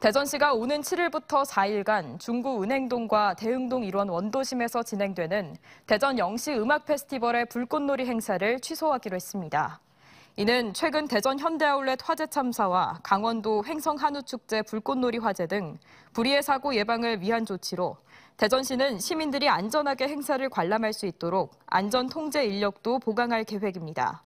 대전시가 오는 7일부터 4일간 중구 은행동과 대흥동 일원 원도심에서 진행되는 대전 영시 음악 페스티벌의 불꽃놀이 행사를 취소하기로 했습니다. 이는 최근 대전 현대아울렛 화재 참사와 강원도 횡성 한우축제 불꽃놀이 화재 등 불의의 사고 예방을 위한 조치로 대전시는 시민들이 안전하게 행사를 관람할 수 있도록 안전 통제 인력도 보강할 계획입니다.